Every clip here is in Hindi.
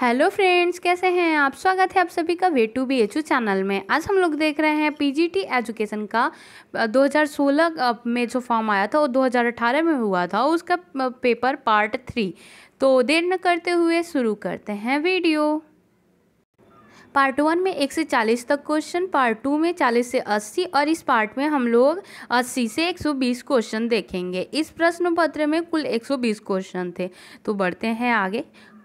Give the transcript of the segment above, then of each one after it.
हेलो फ्रेंड्स कैसे हैं आप स्वागत है आप सभी का way to B H channel में आज हम लोग देख रहे हैं पीजीटी एजुकेशन का 2016 में जो फॉर्म आया था वो 2018 में हुआ था उसका पेपर पार्ट थ्री तो देर न करते हुए शुरू करते हैं वीडियो पार्ट वन में एक से चालीस तक क्वेश्चन पार्ट टू में चालीस से अस्सी और इस पार्ट में हम लोग अस्सी से एक सौ बीस क्वेश्चन देखेंगे इस प्रश्न पत्र में कुल एक सौ बीस क्वेश्चन थे तो बढ़ते हैं आगे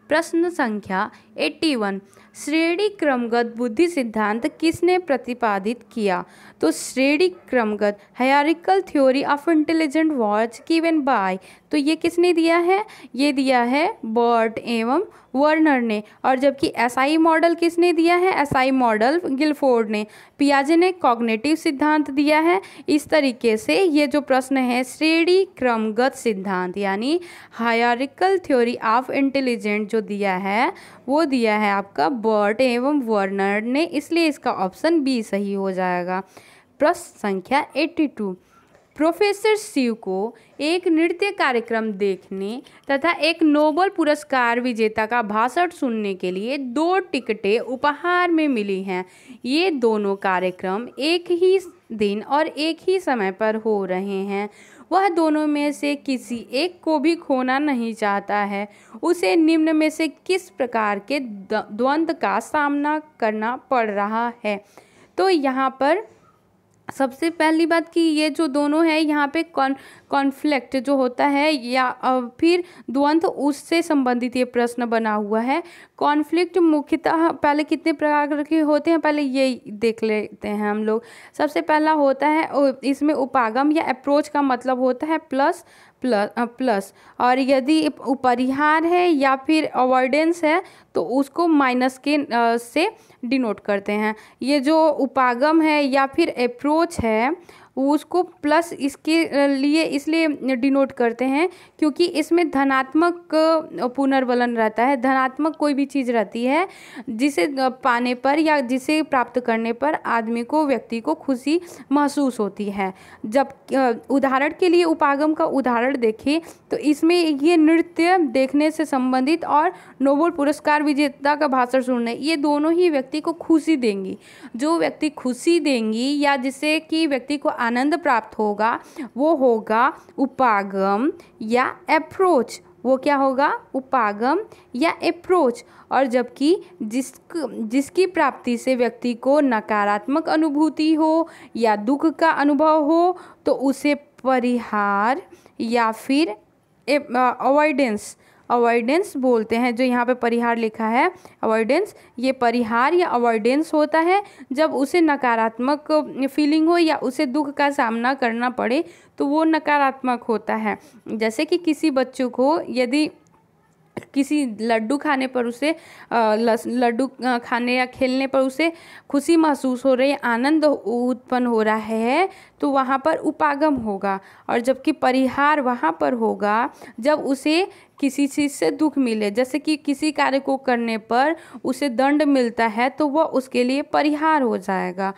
प्रश्न संख्या 81 श्रेणी क्रमगत बुद्धि सिद्धांत किसने प्रतिपादित किया तो श्रेणी क्रमगत hierarchical theory of intelligent was given by तो ये किसने दिया है ये दिया है बर्ट एवं वर्नर ने और जबकि एसआई मॉडल किसने दिया है एसआई मॉडल गिलफोर्ड ने पियाजे ने कॉग्नेटिव सिद्धांत दिया है इस तरीके से ये जो प्रश्न है श्रेणी क्रमगत सिद्धांत यानी हायरिकल थ्योरी ऑफ इंटेलिजेंट जो दिया है वो दिया है आपका बर्ट एवं वर्नर ने इसलिए इसका ऑप्शन बी सही हो जाएगा प्रश्न संख्या टू प्रोफेसर शिव को एक नृत्य कार्यक्रम देखने तथा एक नोबल पुरस्कार विजेता का भाषण सुनने के लिए दो टिकटें उपहार में मिली हैं ये दोनों कार्यक्रम एक ही दिन और एक ही समय पर हो रहे हैं वह दोनों में से किसी एक को भी खोना नहीं चाहता है उसे निम्न में से किस प्रकार के द्वंद्व का सामना करना पड़ रहा है तो यहाँ पर सबसे पहली बात कि ये जो दोनों है यहाँ पे कॉन कॉन्फ्लिक्ट जो होता है या फिर द्वंत उससे संबंधित ये प्रश्न बना हुआ है कॉन्फ्लिक्ट मुख्यतः पहले कितने प्रकार के होते हैं पहले ये देख लेते हैं हम लोग सबसे पहला होता है इसमें उपागम या अप्रोच का मतलब होता है प्लस प्लस प्लस uh, और यदि उपरिहार है या फिर अवॉइडेंस है तो उसको माइनस के uh, से डिनोट करते हैं ये जो उपागम है या फिर अप्रोच है उसको प्लस इसके लिए इसलिए डिनोट करते हैं क्योंकि इसमें धनात्मक पुनर्वलन रहता है धनात्मक कोई भी चीज़ रहती है जिसे पाने पर या जिसे प्राप्त करने पर आदमी को व्यक्ति को खुशी महसूस होती है जब उदाहरण के लिए उपागम का उदाहरण देखें तो इसमें ये नृत्य देखने से संबंधित और नोबल पुरस्कार विजेता का भाषण सुनने ये दोनों ही व्यक्ति को खुशी देंगी जो व्यक्ति खुशी देंगी या जिससे कि व्यक्ति को आनंद प्राप्त होगा वो होगा उपागम या अप्रोच वो क्या होगा उपागम या अप्रोच और जबकि जिस जिसकी प्राप्ति से व्यक्ति को नकारात्मक अनुभूति हो या दुख का अनुभव हो तो उसे परिहार या फिर अवॉइडेंस अवॉइडेंस बोलते हैं जो यहाँ पे परिहार लिखा है अवॉइडेंस ये परिहार या अवॉइडेंस होता है जब उसे नकारात्मक फीलिंग हो या उसे दुख का सामना करना पड़े तो वो नकारात्मक होता है जैसे कि किसी बच्चों को यदि किसी लड्डू खाने पर उसे लड्डू खाने या खेलने पर उसे खुशी महसूस हो रही आनंद उत्पन्न हो रहा है तो वहाँ पर उपागम होगा और जबकि परिहार वहाँ पर होगा जब उसे किसी चीज़ से दुख मिले जैसे कि किसी कार्य को करने पर उसे दंड मिलता है तो वह उसके लिए परिहार हो जाएगा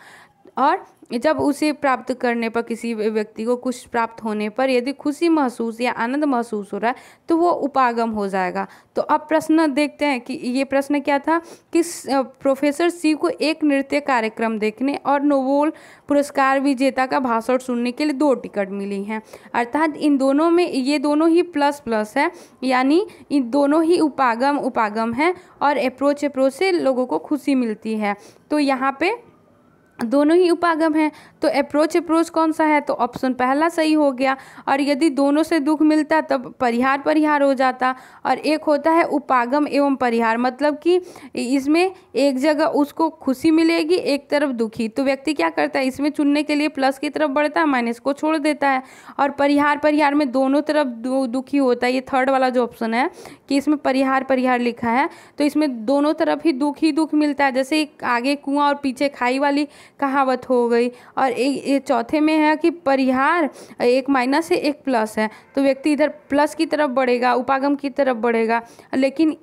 और जब उसे प्राप्त करने पर किसी व्यक्ति को कुछ प्राप्त होने पर यदि खुशी महसूस या आनंद महसूस हो रहा है तो वो उपागम हो जाएगा तो अब प्रश्न देखते हैं कि ये प्रश्न क्या था कि प्रोफेसर सी को एक नृत्य कार्यक्रम देखने और नोबोल पुरस्कार विजेता का भाषण सुनने के लिए दो टिकट मिली हैं अर्थात इन दोनों में ये दोनों ही प्लस प्लस है यानी इन दोनों ही उपागम उपागम है और अप्रोच अप्रोच से लोगों को खुशी मिलती है तो यहाँ पर दोनों ही उपागम हैं तो अप्रोच अप्रोच कौन सा है तो ऑप्शन पहला सही हो गया और यदि दोनों से दुख मिलता तब परिहार परिहार हो जाता और एक होता है उपागम एवं परिहार मतलब कि इसमें एक जगह उसको खुशी मिलेगी एक तरफ दुखी तो व्यक्ति क्या करता है इसमें चुनने के लिए प्लस की तरफ बढ़ता है माइनस को छोड़ देता है और परिहार परिहार में दोनों तरफ दुखी होता है ये थर्ड वाला जो ऑप्शन है कि इसमें परिहार परिहार लिखा है तो इसमें दोनों तरफ ही दुख ही दुख मिलता है जैसे आगे कुआँ और पीछे खाई वाली कहावत हो गई और एक चौथे में है कि परिहार एक माइनस है एक प्लस है तो व्यक्ति इधर प्लस की तरफ बढ़ेगा उपागम की तरफ बढ़ेगा लेकिन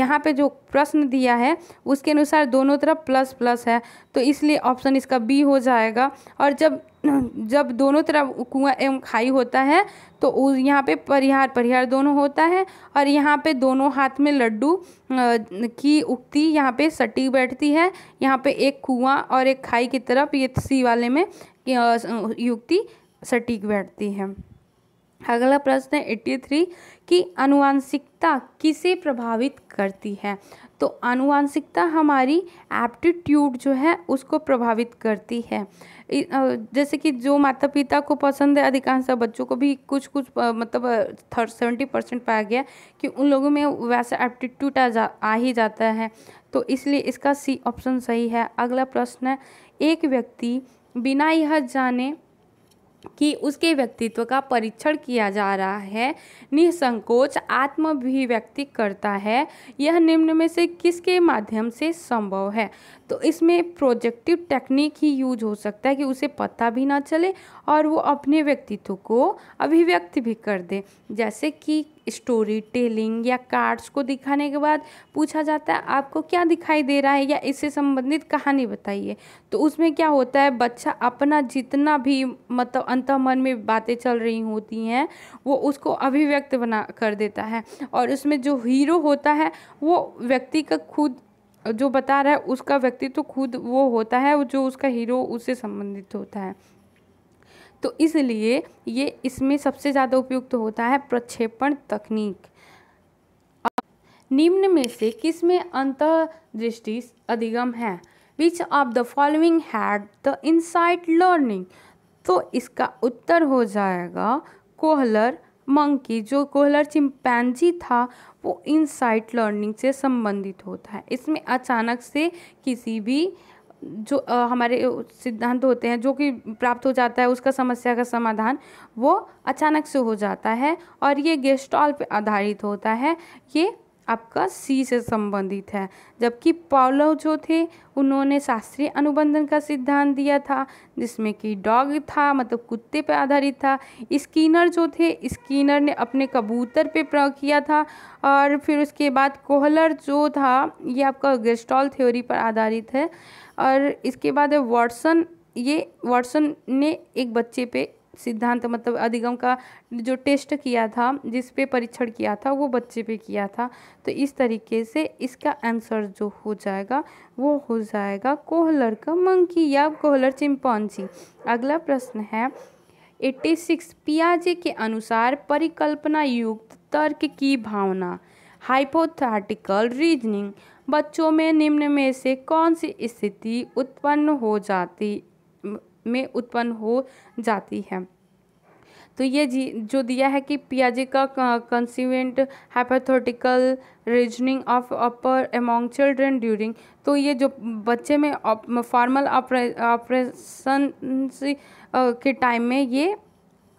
यहाँ पे जो प्रश्न दिया है उसके अनुसार दोनों तरफ प्लस प्लस है तो इसलिए ऑप्शन इसका बी हो जाएगा और जब जब दोनों तरफ कुआं एवं खाई होता है तो यहाँ पे परिहार परिहार दोनों होता है और यहाँ पे दोनों हाथ में लड्डू की उक्ति यहाँ पे सटी बैठती है यहाँ पे एक कुआं और एक खाई की तरफ ये सी वाले में युक्ति सटीक बैठती है अगला प्रश्न है एट्टी थ्री कि अनुवांशिकता किसे प्रभावित करती है तो अनुवांशिकता हमारी एप्टीट्यूड जो है उसको प्रभावित करती है जैसे कि जो माता पिता को पसंद है अधिकांश बच्चों को भी कुछ कुछ मतलब थर्ड सेवेंटी परसेंट पाया गया कि उन लोगों में वैसा एप्टीट्यूड आ जा आ ही जाता है तो इसलिए इसका सी ऑप्शन सही है अगला प्रश्न है एक व्यक्ति बिना यह जाने कि उसके व्यक्तित्व का परीक्षण किया जा रहा है निसंकोच आत्मभिव्यक्ति करता है यह निम्न में से किसके माध्यम से संभव है तो इसमें प्रोजेक्टिव टेक्निक ही यूज हो सकता है कि उसे पता भी ना चले और वो अपने व्यक्तित्व को अभिव्यक्त भी कर दे जैसे कि स्टोरी टेलिंग या कार्ड्स को दिखाने के बाद पूछा जाता है आपको क्या दिखाई दे रहा है या इससे संबंधित कहानी बताइए तो उसमें क्या होता है बच्चा अपना जितना भी मतलब अंत मन में बातें चल रही होती हैं वो उसको अभिव्यक्त बना कर देता है और उसमें जो हीरो होता है वो व्यक्ति का खुद जो बता रहा है उसका व्यक्तित्व तो खुद वो होता है जो उसका हीरो उससे संबंधित होता है तो इसलिए ये इसमें सबसे ज़्यादा उपयुक्त तो होता है प्रक्षेपण तकनीक निम्न में से किस में अंतर्दृष्टि अधिगम है which of the following had the insight learning तो इसका उत्तर हो जाएगा कोहलर मंकी जो कोहलर चिंपैंजी था वो इनसाइट लर्निंग से संबंधित होता है इसमें अचानक से किसी भी जो आ, हमारे सिद्धांत होते हैं जो कि प्राप्त हो जाता है उसका समस्या का समाधान वो अचानक से हो जाता है और ये गेस्टॉल पे आधारित होता है ये आपका सी से संबंधित है जबकि पावलव जो थे उन्होंने शास्त्रीय अनुबंधन का सिद्धांत दिया था जिसमें कि डॉग था मतलब कुत्ते पर आधारित था स्कीनर जो थे स्कीनर ने अपने कबूतर पे प्रयोग किया था और फिर उसके बाद कोहलर जो था ये आपका गेस्टॉल थ्योरी पर आधारित है और इसके बाद वाटसन ये वाटसन ने एक बच्चे पे सिद्धांत मतलब अधिगम का जो टेस्ट किया था जिस पे परीक्षण किया था वो बच्चे पे किया था तो इस तरीके से इसका आंसर जो हो जाएगा वो हो जाएगा कोहलर का मंकी या कोहलर चिंपॉन्जी अगला प्रश्न है 86 पियाजे के अनुसार परिकल्पना युक्त तर्क की भावना हाइपोथेटिकल रीजनिंग बच्चों में निम्न में से कौन सी स्थिति उत्पन्न हो जाती में उत्पन्न हो जाती है तो ये जी जो दिया है कि पियाजे का कंसिवेंट hypothetical reasoning of upper among children during तो ये जो बच्चे में फॉर्मल ऑपरेशन के टाइम में ये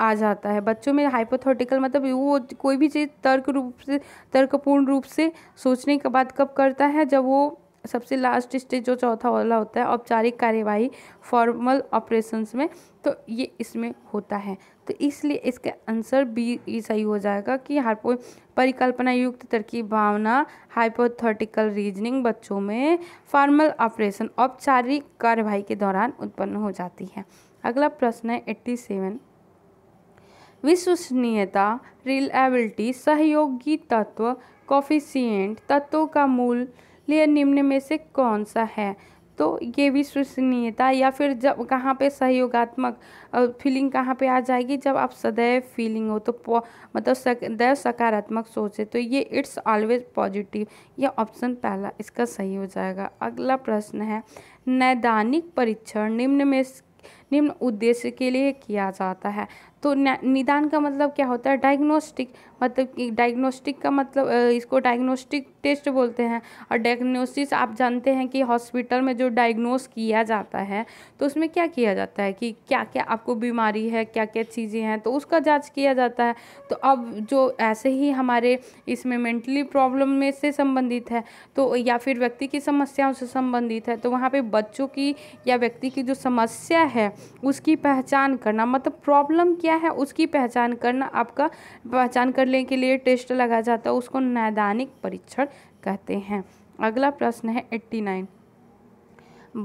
आ जाता है बच्चों में हाइपोथोटिकल मतलब वो कोई भी चीज़ तर्क रूप से तर्कपूर्ण रूप से सोचने के बाद कब करता है जब वो सबसे लास्ट स्टेज जो चौथा वाला होता है औपचारिक कार्यवाही फॉर्मल ऑपरेशंस में तो ये इसमें होता है तो इसलिए इसका आंसर बी सही हो जाएगा कि हार्पो परिकल्पना युक्त तरकीब भावना हाइपोथेटिकल रीजनिंग बच्चों में फॉर्मल ऑपरेशन औपचारिक कार्यवाही के दौरान उत्पन्न हो जाती है अगला प्रश्न है एट्टी सेवन विश्वसनीयता रिलायबिलिटी सहयोगी तत्व कॉफिशियंट तत्वों का मूल लिए निम्न में से कौन सा है तो ये विश्वसनीयता या फिर जब कहाँ पे सहयोगात्मक फीलिंग कहाँ पे आ जाएगी जब आप सदैव फीलिंग हो तो मतलब सदैव सकारात्मक सोचे तो ये इट्स ऑलवेज पॉजिटिव ये ऑप्शन पहला इसका सही हो जाएगा अगला प्रश्न है नैदानिक परीक्षण निम्न में निम्न उद्देश्य के लिए किया जाता है तो निदान का मतलब क्या होता है डायग्नोस्टिक मतलब कि डायग्नोस्टिक का मतलब इसको डायग्नोस्टिक टेस्ट बोलते हैं और डायग्नोसिस आप जानते हैं कि हॉस्पिटल में जो डायग्नोस किया जाता है तो उसमें क्या किया जाता है कि क्या क्या आपको बीमारी है क्या क्या चीज़ें हैं तो उसका जाँच किया जाता है तो अब जो ऐसे ही हमारे इसमें मेंटली प्रॉब्लम में से संबंधित है तो या फिर व्यक्ति की समस्याओं से संबंधित है तो वहाँ पर बच्चों की या व्यक्ति की जो समस्या है उसकी पहचान करना मतलब प्रॉब्लम क्या है उसकी पहचान करना आपका पहचान कर करने के लिए टेस्ट लगा जाता है उसको नैदानिक परीक्षण कहते हैं अगला प्रश्न है एट्टी नाइन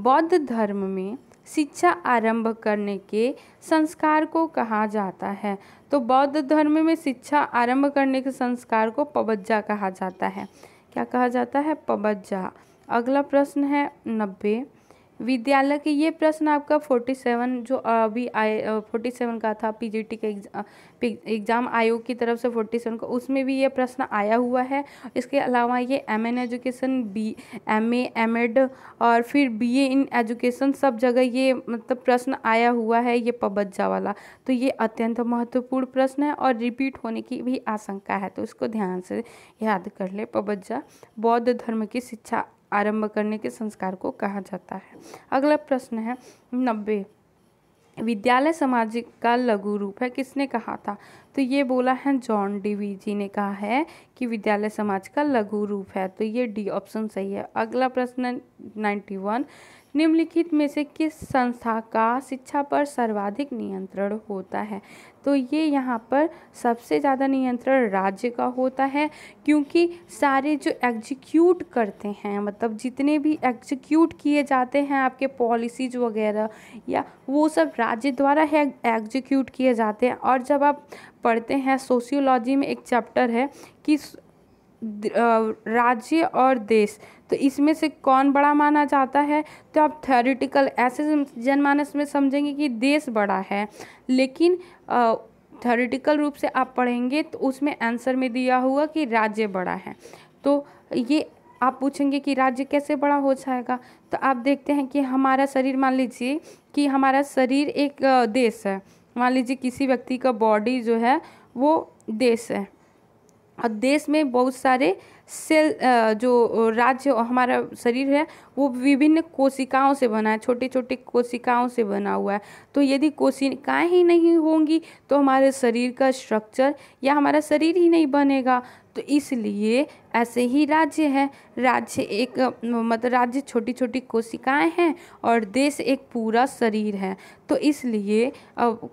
बौद्ध धर्म में शिक्षा आरंभ करने के संस्कार को कहा जाता है तो बौद्ध धर्म में शिक्षा आरंभ करने के संस्कार को पबज्जा कहा जाता है क्या कहा जाता है पबज्जा अगला प्रश्न है नब्बे विद्यालय के ये प्रश्न आपका फोर्टी सेवन जो अभी आई फोर्टी सेवन का था पीजीटी के एग्ज़ाम आयोग की तरफ से फोर्टी सेवन का उसमें भी ये प्रश्न आया हुआ है इसके अलावा ये M N education B M M Ed और फिर बी ए इन एजुकेशन सब जगह ये मतलब प्रश्न आया हुआ है ये पबज्जा वाला तो ये अत्यंत महत्वपूर्ण प्रश्न है और रिपीट होने की भी आशंका है तो इसको ध्यान से याद कर ले पबज्जा बौद्ध धर्म की शिक्षा आरंभ करने के संस्कार को कहा जाता है अगला प्रश्न है नब्बे विद्यालय सामाजिक का लघु रूप है किसने कहा था तो ये बोला है जॉन डीवी जी ने कहा है कि विद्यालय समाज का लघु रूप है तो ये डी ऑप्शन सही है अगला प्रश्न नाइन्टी वन निम्नलिखित में से किस संस्था का शिक्षा पर सर्वाधिक नियंत्रण होता है तो ये यहाँ पर सबसे ज़्यादा नियंत्रण राज्य का होता है क्योंकि सारे जो एग्जीक्यूट करते हैं मतलब जितने भी एग्जीक्यूट किए जाते हैं आपके पॉलिसीज वगैरह या वो सब राज्य द्वारा है एग्जीक्यूट किए जाते हैं और जब आप पढ़ते हैं सोशियोलॉजी में एक चैप्टर है कि राज्य और देश तो इसमें से कौन बड़ा माना जाता है तो आप थ्योरिटिकल ऐसे जनमानस में समझेंगे कि देश बड़ा है लेकिन थ्योरिटिकल रूप से आप पढ़ेंगे तो उसमें आंसर में दिया हुआ कि राज्य बड़ा है तो ये आप पूछेंगे कि राज्य कैसे बड़ा हो जाएगा तो आप देखते हैं कि हमारा शरीर मान लीजिए कि हमारा शरीर एक देश है मान लीजिए किसी व्यक्ति का बॉडी जो है वो देश है और देश में बहुत सारे सेल जो राज्य हमारा शरीर है वो विभिन्न कोशिकाओं से बना है छोटे छोटे कोशिकाओं से बना हुआ है तो यदि कोशिकाएं ही नहीं होंगी तो हमारे शरीर का स्ट्रक्चर या हमारा शरीर ही नहीं बनेगा तो इसलिए ऐसे ही राज्य है राज्य एक मतलब राज्य छोटी छोटी कोशिकाएं हैं और देश एक पूरा शरीर है तो इसलिए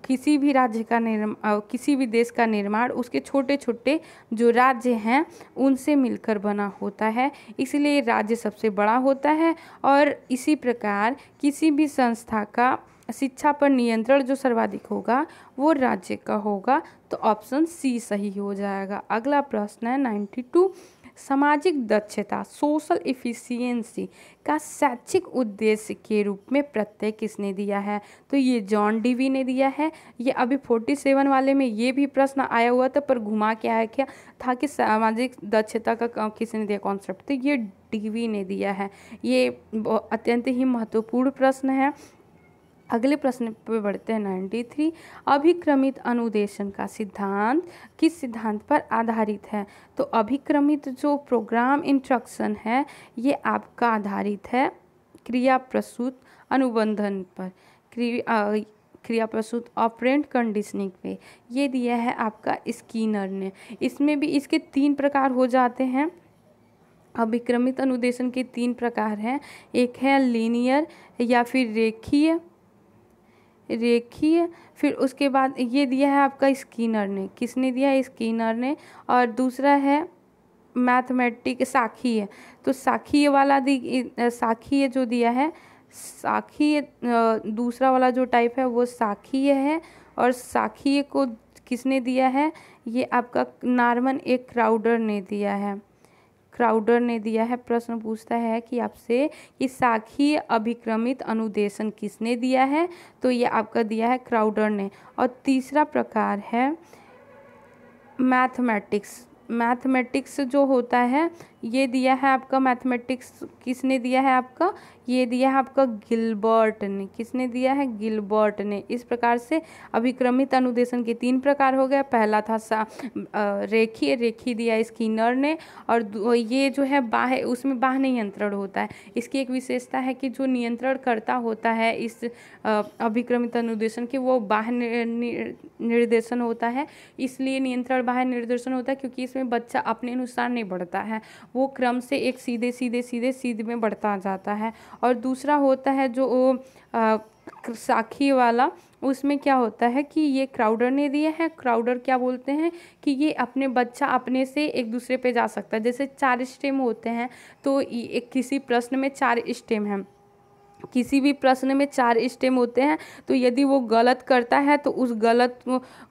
किसी भी राज्य का निर्माण किसी भी देश का निर्माण उसके छोटे छोटे जो राज्य हैं उनसे मिलकर बना होता है इसलिए राज्य सबसे बड़ा होता है और इसी प्रकार किसी भी संस्था का शिक्षा पर नियंत्रण जो सर्वाधिक होगा वो राज्य का होगा तो ऑप्शन सी सही हो जाएगा अगला प्रश्न है नाइन्टी टू सामाजिक दक्षता सोशल इफिशियंसी का शैक्षिक उद्देश्य के रूप में प्रत्यय किसने दिया है तो ये जॉन डीवी ने दिया है ये अभी फोर्टी सेवन वाले में ये भी प्रश्न आया हुआ था पर घुमा के आया क्या था कि सामाजिक दक्षता का किसने दिया कॉन्सेप्ट तो ये डीवी ने दिया है ये अत्यंत ही महत्वपूर्ण प्रश्न है अगले प्रश्न पर बढ़ते हैं नाइन्टी थ्री अभिक्रमित अनुदेशन का सिद्धांत किस सिद्धांत पर आधारित है तो अभिक्रमित जो प्रोग्राम इंस्ट्रक्शन है ये आपका आधारित है क्रिया प्रसूत अनुबंधन पर क्रिया प्रसूत ऑपरेंट कंडीशनिंग पे ये दिया है आपका स्कीनर ने इसमें भी इसके तीन प्रकार हो जाते हैं अभिक्रमित अनुदेशन के तीन प्रकार हैं एक है लीनियर या फिर रेखीय रेखीय फिर उसके बाद ये दिया है आपका स्किनर ने किसने दिया है स्किनर ने और दूसरा है मैथमेटिक साखीय तो साखीय वाला दी साखीय जो दिया है साखीय दूसरा वाला जो टाइप है वो साखीय है और साखीय को किसने दिया है ये आपका नार्मन एक क्राउडर ने दिया है क्राउडर ने दिया है प्रश्न पूछता है कि आपसे कि साखी अभिक्रमित अनुदेशन किसने दिया है तो ये आपका दिया है क्राउडर ने और तीसरा प्रकार है मैथमेटिक्स मैथमेटिक्स जो होता है ये दिया है आपका मैथमेटिक्स किसने दिया है आपका ये दिया है आपका गिलबर्ट ने किसने दिया है गिलबर्ट ने इस प्रकार से अभिक्रमित अनुदेशन के तीन प्रकार हो गया पहला था सा रेखी रेखी दिया स्किनर ने और ये जो है बाह उसमें बाह नियंत्रण होता है इसकी एक विशेषता है कि जो नियंत्रण करता होता है इस अभिक्रमित अनुदेशन के वो बाह निर्देशन होता है इसलिए नियंत्रण बाह्य निर्देशन होता है क्योंकि इसमें बच्चा अपने अनुसार नहीं बढ़ता है वो क्रम से एक सीधे सीधे सीधे सीध में बढ़ता जाता है और दूसरा होता है जो साखी वाला उसमें क्या होता है कि ये क्राउडर ने दिया है क्राउडर क्या बोलते हैं कि ये अपने बच्चा अपने से एक दूसरे पे जा सकता है जैसे चार स्टेम होते हैं तो एक किसी प्रश्न में चार स्टेम हैं किसी भी प्रश्न में चार स्टेम होते हैं तो यदि वो गलत करता है तो उस गलत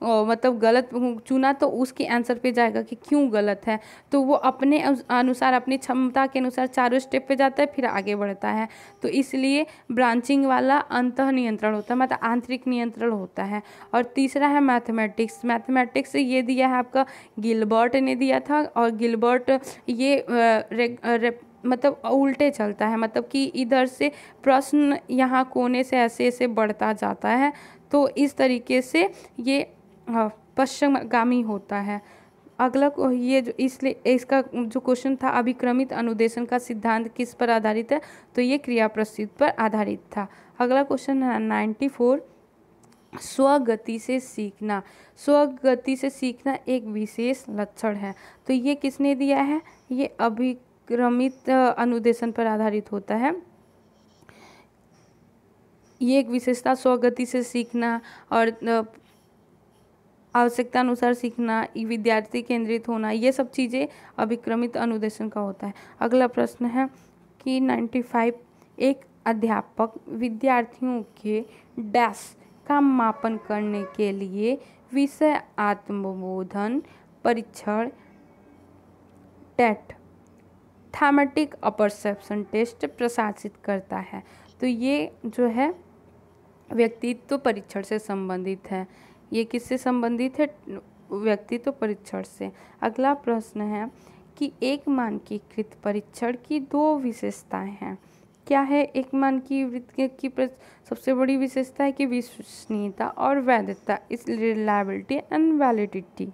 मतलब गलत चुना तो उसके आंसर पे जाएगा कि क्यों गलत है तो वो अपने अनुसार अपनी क्षमता के अनुसार चारों स्टेप पे जाता है फिर आगे बढ़ता है तो इसलिए ब्रांचिंग वाला अंत नियंत्रण होता है मतलब आंतरिक नियंत्रण होता है और तीसरा है मैथमेटिक्स मैथमेटिक्स ये दिया है आपका गिलबर्ट ने दिया था और गिलबर्ट ये रे, रे, मतलब उल्टे चलता है मतलब कि इधर से प्रश्न यहाँ कोने से ऐसे ऐसे बढ़ता जाता है तो इस तरीके से ये हाँ, पश्चिमगामी होता है अगला ये जो इसलिए इसका जो क्वेश्चन था अभिक्रमित अनुदेशन का सिद्धांत किस पर आधारित है तो ये क्रिया प्रसिद्ध पर आधारित था अगला क्वेश्चन है नाइन्टी फोर स्वगति से सीखना स्वगति से सीखना एक विशेष लक्षण है तो ये किसने दिया है ये अभी क्रमित अनुदेशन पर आधारित होता है ये एक विशेषता स्वगति से सीखना और आवश्यकता अनुसार सीखना विद्यार्थी केंद्रित होना ये सब चीज़ें अभिक्रमित अनुदेशन का होता है अगला प्रश्न है कि 95 एक अध्यापक विद्यार्थियों के डैश का मापन करने के लिए विषय आत्मबोधन परीक्षण टेट थैमेटिक अपरसेप्शन टेस्ट प्रशासित करता है तो ये जो है व्यक्तित्व परीक्षण से संबंधित है ये किससे संबंधित है व्यक्तित्व परीक्षण से अगला प्रश्न है कि एक मानकीकृत परीक्षण की दो विशेषताएं हैं क्या है एक मान की की सबसे बड़ी विशेषता है कि विश्वसनीयता और वैधता इस रिलायबिलिटी एंड वैलिडिटी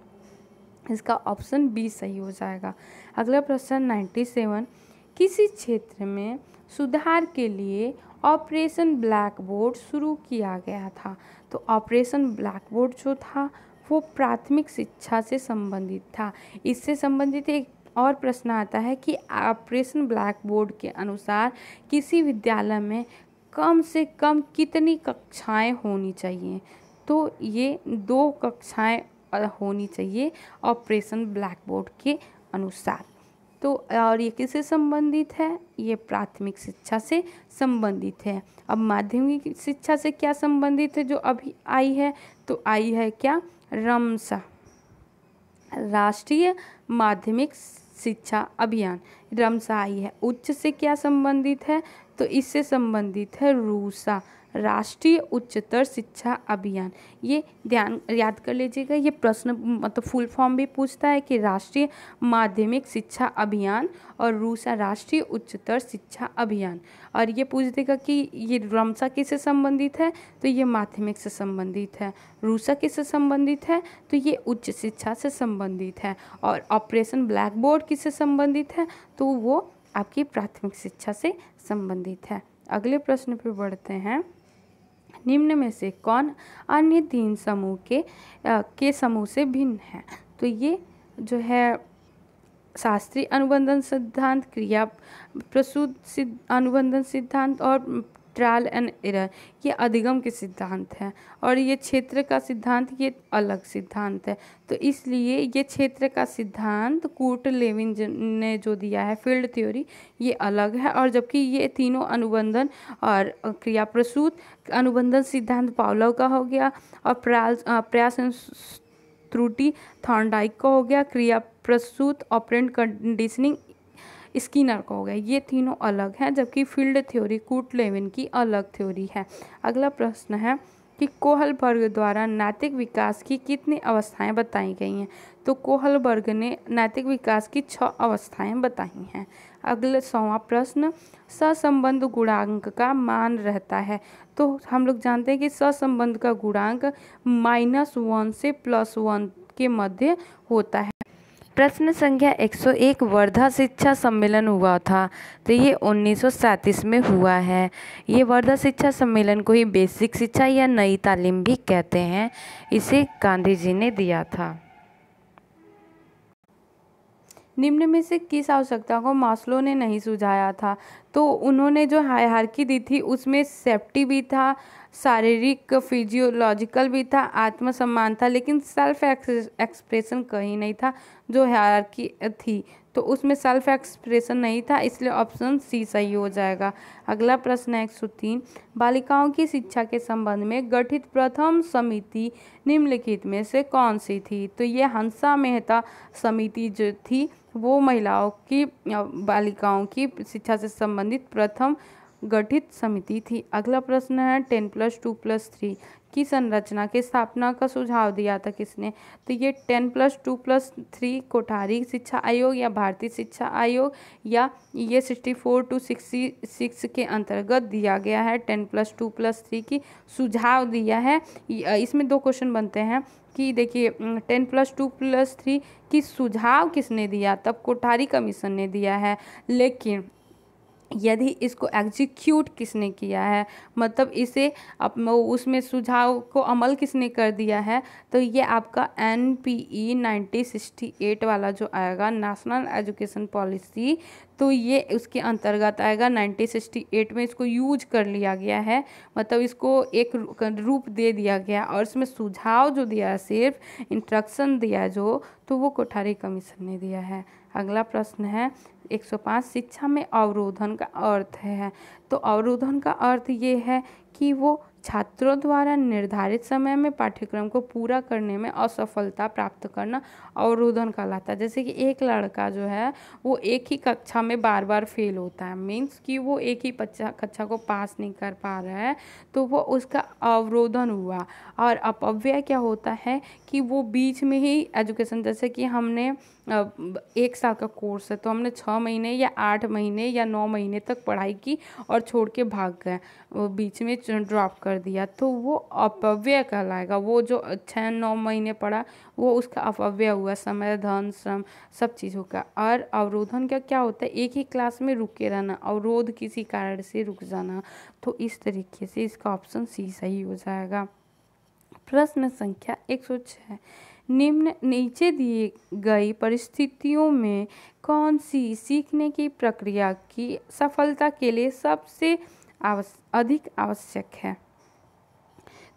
इसका ऑप्शन बी सही हो जाएगा अगला प्रश्न नाइन्टी सेवन किसी क्षेत्र में सुधार के लिए ऑपरेशन ब्लैक बोर्ड शुरू किया गया था तो ऑपरेशन ब्लैक बोर्ड जो था वो प्राथमिक शिक्षा से संबंधित था इससे संबंधित एक और प्रश्न आता है कि ऑपरेशन ब्लैक बोर्ड के अनुसार किसी विद्यालय में कम से कम कितनी कक्षाएं होनी चाहिए तो ये दो कक्षाएं होनी चाहिए ऑपरेशन ब्लैक बोर्ड के अनुसार तो और ये किससे संबंधित है ये प्राथमिक शिक्षा से संबंधित है अब माध्यमिक शिक्षा से क्या संबंधित है जो अभी आई है तो आई है क्या रमसा राष्ट्रीय माध्यमिक शिक्षा अभियान रमसा आई है उच्च से क्या संबंधित है तो इससे संबंधित है रूसा राष्ट्रीय उच्चतर शिक्षा अभियान ये ध्यान याद कर लीजिएगा ये प्रश्न मतलब फुल फॉर्म भी पूछता है कि राष्ट्रीय माध्यमिक शिक्षा अभियान और रूसा राष्ट्रीय उच्चतर शिक्षा अभियान और ये पूछ देगा कि ये रमसा किससे संबंधित है तो ये माध्यमिक से संबंधित है रूसा किससे संबंधित है तो ये उच्च शिक्षा से संबंधित है और ऑपरेशन ब्लैक बोर्ड किससे संबंधित है तो वो आपकी प्राथमिक शिक्षा से संबंधित है अगले प्रश्न पर बढ़ते हैं निम्न में से कौन अन्य तीन समूह के आ, के समूह से भिन्न है तो ये जो है शास्त्रीय अनुबंधन सिद्धांत क्रिया प्रसूत सिद्ध अनुबंधन सिद्धांत और ट्रायल एंड एरर ये अधिगम के सिद्धांत है और ये क्षेत्र का सिद्धांत ये अलग सिद्धांत है तो इसलिए ये क्षेत्र का सिद्धांत कूट लेविन ने जो दिया है फील्ड थ्योरी ये अलग है और जबकि ये तीनों अनुबंधन और क्रिया प्रसूत अनुबंधन सिद्धांत पावलव का हो गया और प्रयास प्रयास त्रुटि थॉन्डाइक का हो गया क्रिया प्रसूत ऑपरेंट कंडीशनिंग स्किनर का हो गया ये तीनों अलग हैं जबकि फील्ड थ्योरी कूट लेविन की अलग थ्योरी है अगला प्रश्न है कि कोहल वर्ग द्वारा नैतिक विकास की कितनी अवस्थाएं बताई गई हैं तो कोहल वर्ग ने नैतिक विकास की छः अवस्थाएं बताई हैं अगला सवा प्रश्न ससंबंध गुणांक का मान रहता है तो हम लोग जानते हैं कि ससंबंध का गुणांक माइनस वन से प्लस वन के मध्य होता है प्रश्न संख्या 101 वर्धा शिक्षा सम्मेलन हुआ था तो ये 1937 में हुआ है ये वर्धा शिक्षा सम्मेलन को ही बेसिक शिक्षा या नई तालीम भी कहते हैं इसे गांधी जी ने दिया था निम्न में से किस आवश्यकता को मास्लो ने नहीं सुझाया था तो उन्होंने जो हायहार्की दी थी उसमें सेफ्टी भी था शारीरिक फिजियोलॉजिकल भी था आत्मसम्मान था लेकिन सेल्फ एक्सप्रेशन कहीं नहीं था जो की थी तो उसमें सेल्फ एक्सप्रेशन नहीं था इसलिए ऑप्शन सी सही हो जाएगा अगला प्रश्न है एक सौ तीन बालिकाओं की शिक्षा के संबंध में गठित प्रथम समिति निम्नलिखित में से कौन सी थी तो ये हंसा मेहता समिति जो थी वो महिलाओं की बालिकाओं की शिक्षा से संबंधित प्रथम गठित समिति थी अगला प्रश्न है ten plus two plus three की संरचना के स्थापना का सुझाव दिया था किसने तो ये ten plus two plus three Kothari शिक्षा आयोग या भारतीय शिक्षा आयोग या ये sixty four two sixty six के अंतर्गत दिया गया है ten plus two plus three की सुझाव दिया है इसमें दो क्वेश्चन बनते हैं कि देखिए ten plus two plus three की सुझाव किसने दिया तब कोठारी कमीशन ने दिया है लेकिन यदि इसको एग्जीक्यूट किसने किया है मतलब इसे अप उसमें सुझाव को अमल किसने कर दिया है तो ये आपका N P E nineteen sixty eight वाला जो आएगा नेशनल एजुकेशन पॉलिसी तो ये उसके अंतर्गत आएगा 1968 में इसको यूज कर लिया गया है मतलब इसको एक रूप दे दिया गया और इसमें सुझाव जो दिया है सिर्फ इंस्ट्रक्शन दिया जो तो वो कोठारी कमीशन ने दिया है अगला प्रश्न है 105 शिक्षा में अवरोधन का अर्थ है तो अवरोधन का अर्थ ये है कि वो छात्रों द्वारा निर्धारित समय में पाठ्यक्रम को पूरा करने में असफलता प्राप्त करना अवरोधन कहलाता है जैसे कि एक लड़का जो है वो एक ही कक्षा में बार बार फेल होता है मीन्स कि वो एक ही कक्षा कक्षा को पास नहीं कर पा रहा है तो वो उसका अवरोधन हुआ और अपव्यय क्या होता है कि वो बीच में ही एजुकेशन जैसे कि हमने एक साल का कोर्स है तो हमने छः महीने या आठ महीने या नौ महीने तक पढ़ाई की और छोड़ के भाग गए बीच में ड्रॉप कर दिया तो वो अपव्यय कहलाएगा वो जो छः नौ महीने पढ़ा वो उसका अपव्यय हुआ समय धन श्रम सब चीज़ों का और अवरोधन का क्या होता है एक ही क्लास में रुके रहना अवरोध किसी कारण से रुक जाना तो इस तरीके से इसका ऑप्शन सी सही हो जाएगा प्रश्न संख्या एक सौ छः निम्न नीचे दिए गई परिस्थितियों में कौन सी सीखने की प्रक्रिया की सफलता के लिए सबसे आवस, अधिक आवश्यक है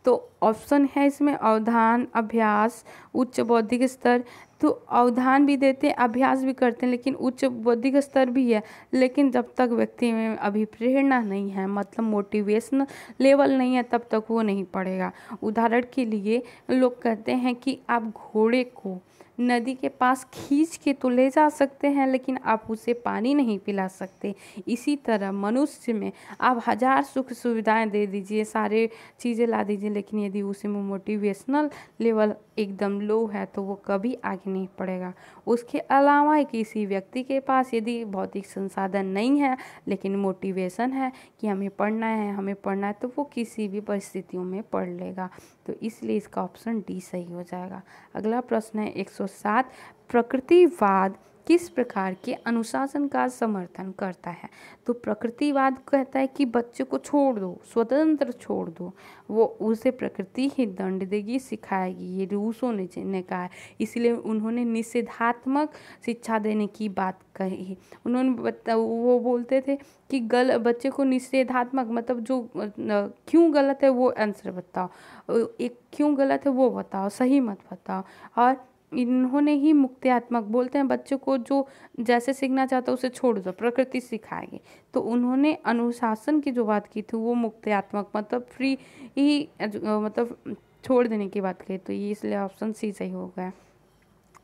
तो ऑप्शन है इसमें अवधान अभ्यास उच्च बौद्धिक स्तर तो अवधान भी देते हैं अभ्यास भी करते हैं लेकिन उच्च बौद्धिक स्तर भी है लेकिन जब तक व्यक्ति में अभी प्रेरणा नहीं है मतलब मोटिवेशन लेवल नहीं है तब तक वो नहीं पढ़ेगा उदाहरण के लिए लोग कहते हैं कि आप घोड़े को नदी के पास खींच के तो ले जा सकते हैं लेकिन आप उसे पानी नहीं पिला सकते इसी तरह मनुष्य में आप हज़ार सुख सुविधाएं दे दीजिए सारे चीज़ें ला दीजिए लेकिन यदि उसे मोटिवेशनल लेवल एकदम लो है तो वो कभी आगे नहीं पड़ेगा उसके अलावा किसी व्यक्ति के पास यदि भौतिक संसाधन नहीं है लेकिन मोटिवेशन है कि हमें पढ़ना है हमें पढ़ना है तो वो किसी भी परिस्थितियों में पढ़ लेगा तो इसलिए इसका ऑप्शन डी सही हो जाएगा अगला प्रश्न है एक सौ साथ प्रकृतिवाद किस प्रकार के अनुशासन का समर्थन करता है तो प्रकृतिवाद कहता है कि बच्चे को छोड़ दो स्वतंत्र छोड़ दो वो उसे प्रकृति ही दंड देगी सिखाएगी ये रूसों ने ने कहा है इसलिए उन्होंने निषेधात्मक शिक्षा देने की बात कही उन्होंने वो बोलते थे कि गल बच्चे को निषेधात्मक मतलब जो क्यों गलत है वो आंसर बताओ एक क्यों गलत है वो बताओ सही मत बताओ और इन्होंने ही मुक्त्यात्मक बोलते हैं बच्चों को जो जैसे सीखना चाहता है उसे छोड़ दो प्रकृति सिखाएगी तो उन्होंने अनुशासन की जो बात की थी वो मुक्त्यात्मक मतलब फ्री ही मतलब छोड़ देने की बात कही तो ये इसलिए ऑप्शन सी सही हो गया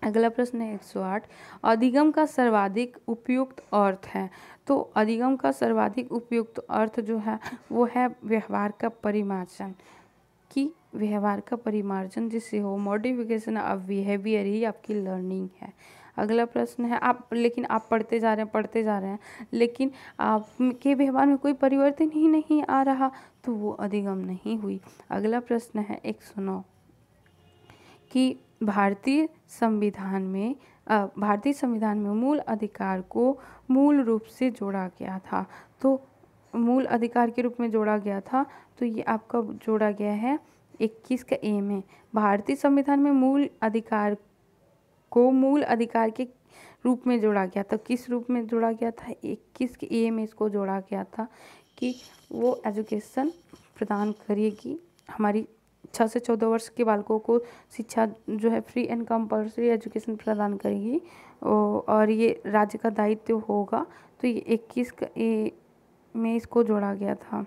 अगला प्रश्न है एक सौ आठ अधिगम का सर्वाधिक उपयुक्त अर्थ है तो अधिगम का सर्वाधिक उपयुक्त अर्थ जो है वो है व्यवहार का परिमार्जन कि व्यवहार का परिमार्जन जिससे हो मॉडिफिकेशन ऑफ बिहेवियर ही आपकी लर्निंग है अगला प्रश्न है आप लेकिन आप पढ़ते जा रहे हैं पढ़ते जा रहे हैं लेकिन आपके व्यवहार में कोई परिवर्तन ही नहीं आ रहा तो वो अधिगम नहीं हुई अगला प्रश्न है एक सुनो कि भारतीय संविधान में भारतीय संविधान में मूल अधिकार को मूल रूप से जोड़ा गया था तो मूल अधिकार के रूप में जोड़ा गया था तो ये आपका जोड़ा गया है इक्कीस का ए में भारतीय संविधान में मूल अधिकार को मूल अधिकार के रूप में जोड़ा गया था किस रूप में जोड़ा गया था इक्कीस के ए में इसको जोड़ा गया था कि वो एजुकेशन प्रदान करेगी हमारी छः से चौदह वर्ष के बालकों को शिक्षा जो है फ्री एंड कंपल्सरी एजुकेशन प्रदान करेगी और ये राज्य का दायित्व होगा तो ये इक्कीस का ए में इसको जोड़ा गया था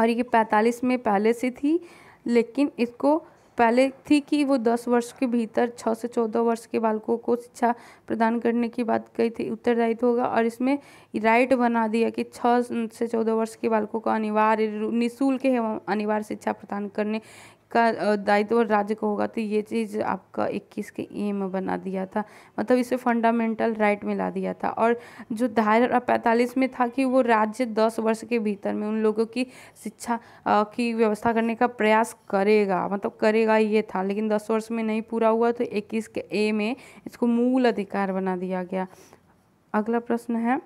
और ये पैंतालीस में पहले से थी लेकिन इसको पहले थी कि वो दस वर्ष के भीतर छः से चौदह वर्ष के बालकों को शिक्षा प्रदान करने की बात कही थी उत्तरदायित्व होगा और इसमें राइट बना दिया कि छः से चौदह वर्ष के बालकों को अनिवार्य निःशुल्क एवं अनिवार्य शिक्षा प्रदान करने का दायित्व राज्य को होगा तो ये चीज़ आपका 21 के ए में बना दिया था मतलब इसे फंडामेंटल राइट मिला दिया था और जो धारा पैंतालीस में था कि वो राज्य 10 वर्ष के भीतर में उन लोगों की शिक्षा की व्यवस्था करने का प्रयास करेगा मतलब करेगा ये था लेकिन दस वर्ष में नहीं पूरा हुआ तो इक्कीस के ए में इसको मूल अधिकार बना दिया गया अगला प्रश्न है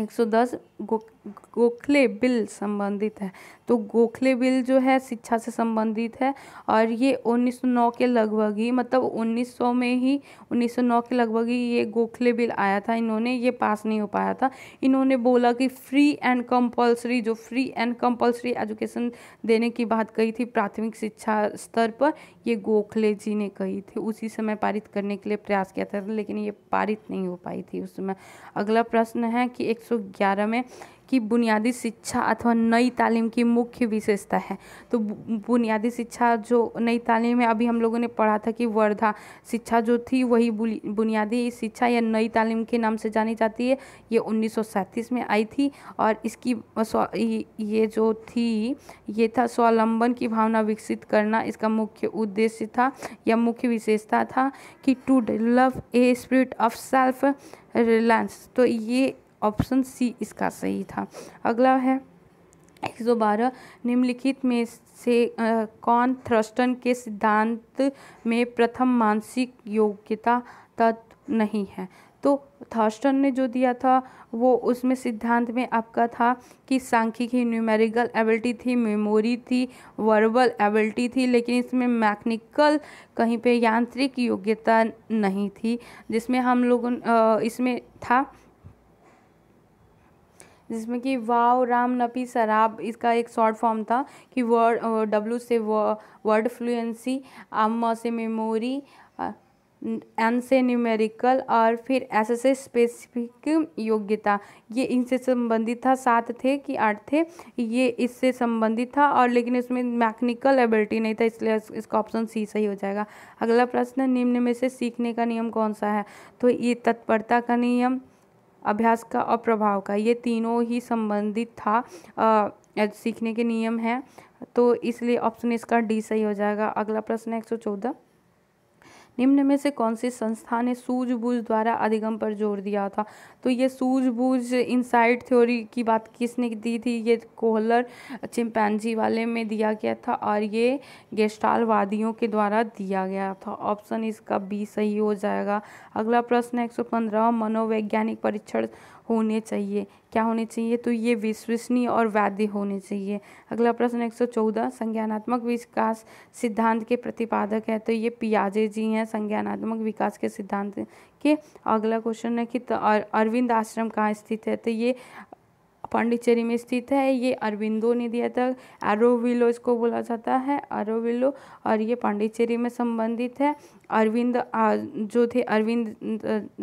110 गो गोखले बिल संबंधित है तो गोखले बिल जो है शिक्षा से संबंधित है और ये 1909 के लगभग ही मतलब 1900 में ही 1909 के लगभग ही ये गोखले बिल आया था इन्होंने ये पास नहीं हो पाया था इन्होंने बोला कि फ्री एंड कंपलसरी जो फ्री एंड कंपलसरी एजुकेशन देने की बात कही थी प्राथमिक शिक्षा स्तर पर ये गोखले जी ने कही थी उसी समय पारित करने के लिए प्रयास किया था लेकिन ये पारित नहीं हो पाई थी उस समय अगला प्रश्न है कि एक में की बुनियादी शिक्षा अथवा नई तालीम की मुख्य विशेषता है तो बुनियादी शिक्षा जो नई तालीम है अभी हम लोगों ने पढ़ा था कि वर्धा शिक्षा जो थी वही बुनियादी शिक्षा या नई तालीम के नाम से जानी जाती है ये उन्नीस में आई थी और इसकी ये जो थी ये था स्वावलंबन की भावना विकसित करना इसका मुख्य उद्देश्य था या मुख्य विशेषता था कि to develop a spirit of self reliance तो ये ऑप्शन सी इसका सही था अगला है एक सौ बारह निम्नलिखित में से कौन थ्रस्टन के सिद्धांत में प्रथम मानसिक योग्यता तत्व नहीं है तो थर्स्टन ने जो दिया था वो उसमें सिद्धांत में आपका था कि सांख्यिकी न्यूमेरिकल एबिलिटी थी मेमोरी थी वर्बल एबिलिटी थी लेकिन इसमें मैकेनिकल कहीं पे यांत्रिक योग्यता नहीं थी जिसमें हम लोगों इसमें था जिसमें कि वाव राम नपी शराब इसका एक शॉर्ट फॉर्म था कि वर्ड डब्ल्यू से वर्ड फ्लुएंसी अम से मेमोरी एन से न्यूमेरिकल और फिर ऐसे से स्पेसिफिक योग्यता ये इनसे संबंधित था सात थे कि आठ थे ये इससे संबंधित था और लेकिन इसमें मैकेनिकल एबिलिटी नहीं था इसलिए इसका ऑप्शन सी सही हो जाएगा अगला प्रश्न निम्न में से सीखने का नियम कौन सा है तो ये तत्परता का नियम अभ्यास का और प्रभाव का ये तीनों ही संबंधित था आ, सीखने के नियम हैं तो इसलिए ऑप्शन इसका डी सही हो जाएगा अगला प्रश्न है एक सौ चौदह निम्न में से कौन सी संस्था ने सूझबूझ द्वारा अधिगम पर जोर दिया था तो ये सूझबूझ इनसाइड थ्योरी की बात किसने दी थी ये कोहलर चिंपैनजी वाले में दिया गया था और ये गेस्टालवादियों के द्वारा दिया गया था ऑप्शन इसका बी सही हो जाएगा अगला प्रश्न एक सौ पंद्रह मनोवैज्ञानिक परीक्षण होने चाहिए क्या होने चाहिए तो ये विश्वसनीय और वैध होने चाहिए अगला प्रश्न एक सौ चौदह संज्ञानात्मक विकास सिद्धांत के प्रतिपादक है तो ये पियाजे जी हैं संज्ञानात्मक विकास के सिद्धांत के अगला क्वेश्चन है कि तो अरविंद आश्रम कहाँ स्थित है तो ये पांडिचेरी में स्थित है ये अरविंदो ने दिया था एरोविलो इसको बोला जाता है एरोविलो और ये पांडिचेरी में संबंधित है अरविंद जो थे अरविंद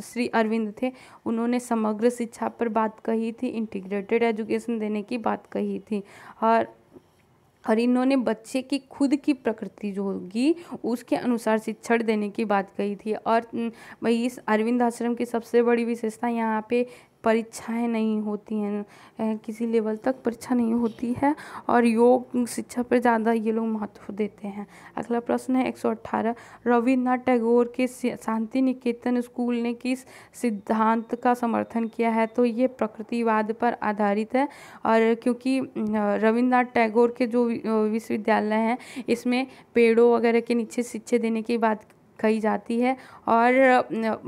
श्री अरविंद थे उन्होंने समग्र शिक्षा पर बात कही थी इंटीग्रेटेड एजुकेशन देने की बात कही थी और और इन्होंने बच्चे की खुद की प्रकृति जो होगी उसके अनुसार शिक्षण देने की बात कही थी और भाई इस अरविंद आश्रम की सबसे बड़ी विशेषता यहाँ पे परीक्षाएँ नहीं होती हैं किसी लेवल तक परीक्षा नहीं होती है और योग शिक्षा पर ज़्यादा ये लोग महत्व देते हैं अगला प्रश्न है एक सौ अट्ठारह रविन्द्रनाथ टैगोर के शांति निकेतन स्कूल ने किस सिद्धांत का समर्थन किया है तो ये प्रकृतिवाद पर आधारित है और क्योंकि रविन्द्रनाथ टैगोर के जो विश्वविद्यालय हैं इसमें पेड़ों वगैरह के नीचे शिक्षा देने की बात कही जाती है और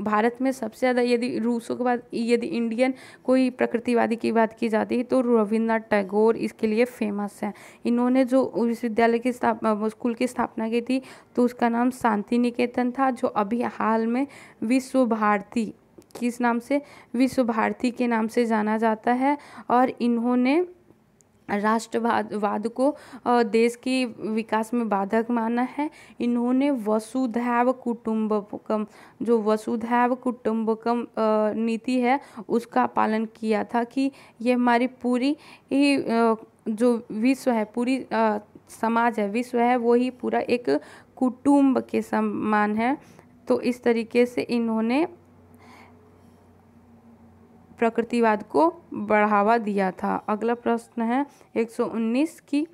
भारत में सबसे ज़्यादा यदि रूसों के बाद यदि इंडियन कोई प्रकृतिवादी की बात की जाती है तो रविन्द्रनाथ टैगोर इसके लिए फेमस हैं इन्होंने जो विश्वविद्यालय की स्थापना स्कूल की स्थापना की थी तो उसका नाम शांति निकेतन था जो अभी हाल में विश्व भारती किस नाम से विश्व भारती के नाम से जाना जाता है और इन्होंने राष्ट्रवाद को देश की विकास में बाधक माना है इन्होंने वसुधैव कुटुम्बकम जो वसुधैव कुटुम्बकम नीति है उसका पालन किया था कि ये हमारी पूरी ही जो विश्व है पूरी समाज है विश्व है वो ही पूरा एक कुटुम्ब के समान है तो इस तरीके से इन्होंने प्रकृतिवाद को बढ़ावा दिया था अगला प्रश्न है 119 की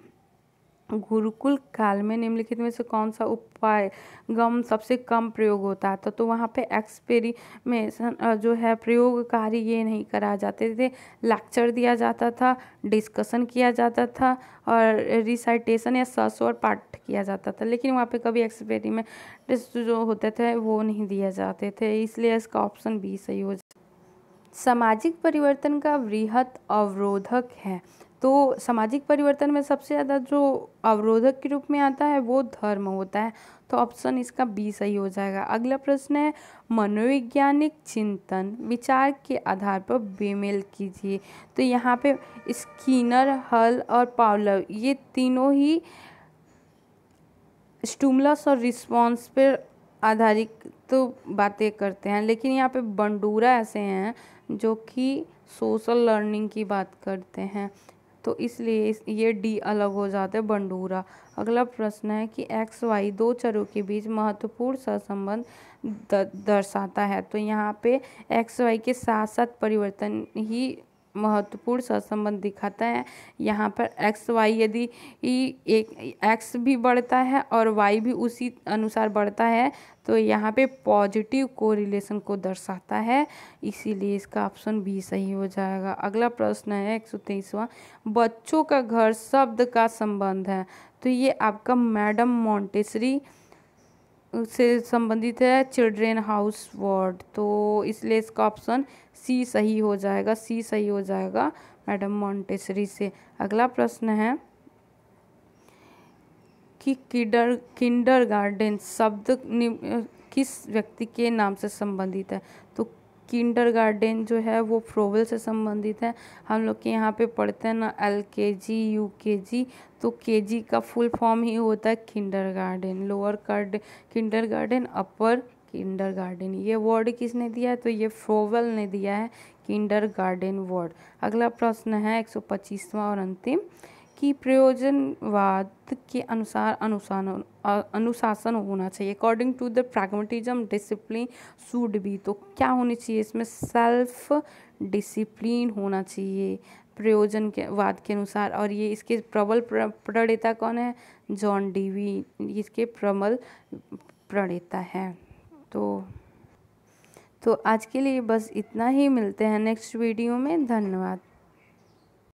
गुरुकुल काल में निम्नलिखित में से कौन सा उपाय गम सबसे कम प्रयोग होता था तो वहाँ पे एक्सपेरिमेशन जो है प्रयोग कार्य ये नहीं करा जाते थे लेक्चर दिया जाता था डिस्कशन किया जाता था और रिसाइटेशन या सस्वर पाठ किया जाता था लेकिन वहाँ पे कभी एक्सपेरिमेंट जो होते थे वो नहीं दिए जाते थे इसलिए इसका ऑप्शन बी सही हो सामाजिक परिवर्तन का वृहत अवरोधक है तो सामाजिक परिवर्तन में सबसे ज़्यादा जो अवरोधक के रूप में आता है वो धर्म होता है तो ऑप्शन इसका बी सही हो जाएगा अगला प्रश्न है मनोवैज्ञानिक चिंतन विचार के आधार पर बेमेल कीजिए तो यहाँ पे स्कीनर हल और पावलव ये तीनों ही स्टूमलस और रिस्पॉन्स पर आधारित तो बातें करते हैं लेकिन यहाँ पे बंडूरा ऐसे हैं जो कि सोशल लर्निंग की बात करते हैं तो इसलिए ये डी अलग हो जाता है बंडूरा अगला प्रश्न है कि एक्स वाई दो चरों के बीच महत्वपूर्ण सहसंबंध दर्शाता है तो यहाँ पे एक्स वाई के साथ साथ परिवर्तन ही महत्वपूर्ण सहसंबंध दिखाता है यहाँ पर एक्स वाई यदि एक एक्स भी बढ़ता है और वाई भी उसी अनुसार बढ़ता है तो यहाँ पे पॉजिटिव कोरिलेशन को दर्शाता है इसीलिए इसका ऑप्शन बी सही हो जाएगा अगला प्रश्न है एक सौ तेईसवा बच्चों का घर शब्द का संबंध है तो ये आपका मैडम मॉन्टेसरी से संबंधित है चिल्ड्रेन हाउस वार्ड तो इसलिए इसका ऑप्शन सी सही हो जाएगा सी सही हो जाएगा मैडम मॉन्टेसरी से अगला प्रश्न है कि किडर किंडर गार्डन शब्द किस व्यक्ति के नाम से संबंधित है तो किंडर गार्डन जो है वो फ्रोवेल से संबंधित है हम लोग के यहाँ पे पढ़ते हैं ना एल के जी यू के जी तो के जी का फुल फॉर्म ही होता है kindergarten lower card kindergarten upper kindergarten ये वर्ड किसने दिया है तो ये फ्रोवल ने दिया है किंडर गार्डन वर्ड अगला प्रश्न है एक सौ और अंतिम कि प्रयोजनवाद के अनुसार अनुसार अनुशासन होना चाहिए according to the pragmatism discipline should भी तो क्या होनी चाहिए इसमें सेल्फ डिसिप्लिन होना चाहिए प्रयोजन के वाद के अनुसार और ये इसके प्रबल प्रणेता कौन है जॉन डीवी इसके प्रबल प्रणेता है तो तो आज के लिए बस इतना ही मिलते हैं नेक्स्ट वीडियो में धन्यवाद